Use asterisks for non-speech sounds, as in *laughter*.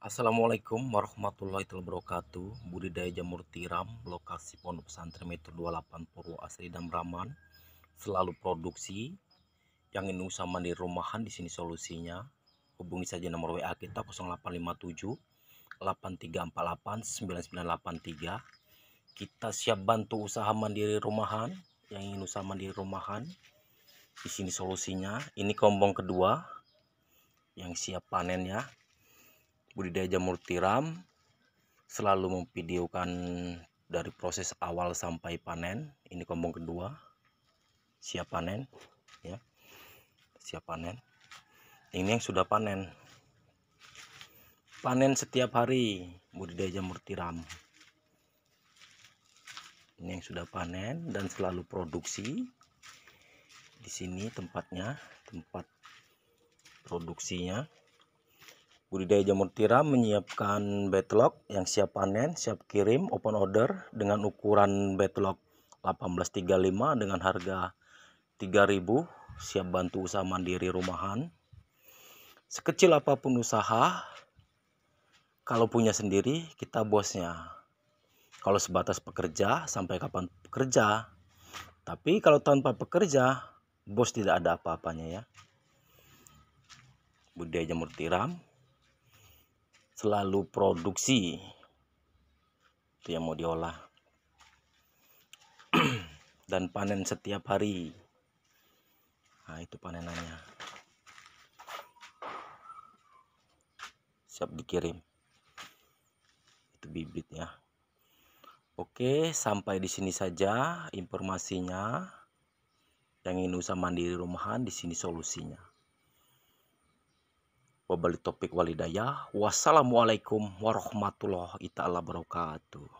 Assalamualaikum warahmatullahi wabarakatuh Budidaya jamur tiram Lokasi Pondok Pesantren Metro 28 Purwo Asri dan Raman Selalu produksi Yang ingin usaha mandiri rumahan di sini solusinya Hubungi saja nomor WA kita 0857 8348 9983 Kita siap bantu usaha mandiri rumahan Yang ingin usaha mandiri rumahan Di sini solusinya Ini kombong kedua Yang siap panen ya budidaya jamur tiram selalu memvideokan dari proses awal sampai panen ini kombong kedua siap panen ya siap panen ini yang sudah panen panen setiap hari budidaya jamur tiram ini yang sudah panen dan selalu produksi di sini tempatnya tempat produksinya Budidaya jamur tiram menyiapkan bedlock yang siap panen, siap kirim, open order dengan ukuran bedlock 1835 dengan harga 3000 siap bantu usaha mandiri rumahan. Sekecil apapun usaha, kalau punya sendiri kita bosnya. Kalau sebatas pekerja, sampai kapan pekerja? Tapi kalau tanpa pekerja, bos tidak ada apa-apanya ya. Budaya jamur tiram selalu produksi itu yang mau diolah *clears throat* dan panen setiap hari nah itu panenannya siap dikirim itu bibitnya oke sampai di sini saja informasinya yang ingin usaha mandiri rumahan di sini solusinya Wabalik topik walidayah. Wassalamualaikum warahmatullahi taala wabarakatuh.